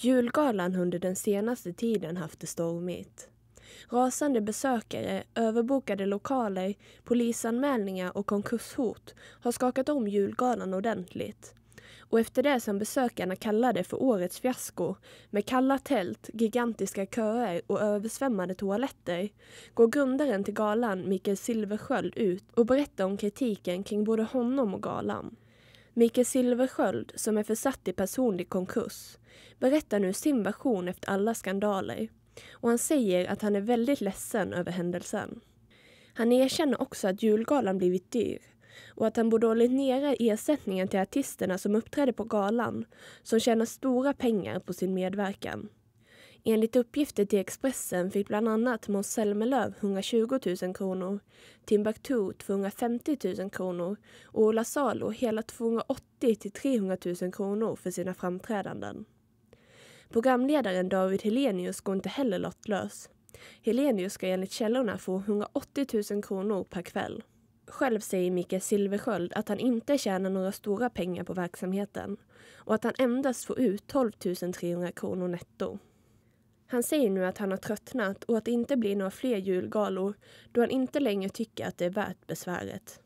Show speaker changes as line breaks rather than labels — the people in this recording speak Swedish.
Julgalan under den senaste tiden haft det stormigt. Rasande besökare, överbokade lokaler, polisanmälningar och konkurshot har skakat om julgalan ordentligt. Och efter det som besökarna kallade för årets fiasko med kalla tält, gigantiska köer och översvämmade toaletter går grundaren till galan, Mikael Silversköld, ut och berättar om kritiken kring både honom och galan. Mikael Silversköld, som är försatt i personlig konkurs, berättar nu sin version efter alla skandaler och han säger att han är väldigt ledsen över händelsen. Han erkänner också att julgalan blivit dyr och att han borde hållit nere ersättningen till artisterna som uppträder på galan som tjänar stora pengar på sin medverkan. Enligt uppgifter till Expressen fick bland annat Måns Zelmerlöw 120 000 kronor, Timbuktu 250 000 kronor och Ola Salo hela 280 till 300 000 kronor för sina framträdanden. Programledaren David Helenius går inte heller lottlös. Helenius ska enligt källorna få 180 000 kronor per kväll. Själv säger Mikael Silversköld att han inte tjänar några stora pengar på verksamheten och att han endast får ut 12 300 kronor netto. Han säger nu att han har tröttnat och att det inte blir några fler julgalor då han inte längre tycker att det är värt besväret.